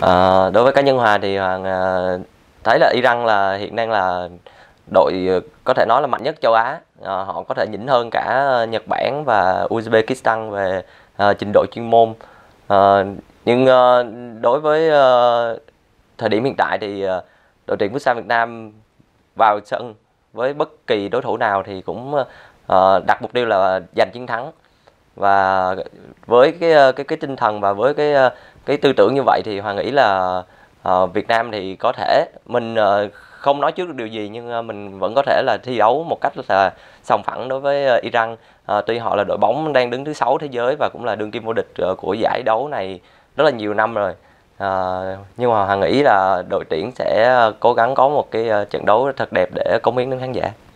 À, đối với cá nhân Hoàng thì Hoàng ờ, thấy là Iran là hiện đang là đội ờ, có thể nói là mạnh nhất châu Á. À, họ có thể nhỉnh hơn cả Nhật Bản và Uzbekistan về à, trình độ chuyên môn. À, nhưng à, đối với à, thời điểm hiện tại thì à, đội tuyển Futsal Việt Nam vào sân với bất kỳ đối thủ nào thì cũng à, đặt mục tiêu là giành chiến thắng và với cái ờ, cái cái tinh thần và với cái ờ, cái tư tưởng như vậy thì hoàng nghĩ là uh, Việt Nam thì có thể mình uh, không nói trước được điều gì nhưng mình vẫn có thể là thi đấu một cách là sòng phẳng đối với uh, Iran uh, tuy họ là đội bóng đang đứng thứ sáu thế giới và cũng là đương kim vô địch uh, của giải đấu này rất là nhiều năm rồi uh, nhưng mà hoàng nghĩ là đội tuyển sẽ cố gắng có một cái uh, trận đấu thật đẹp để công hiến đến khán giả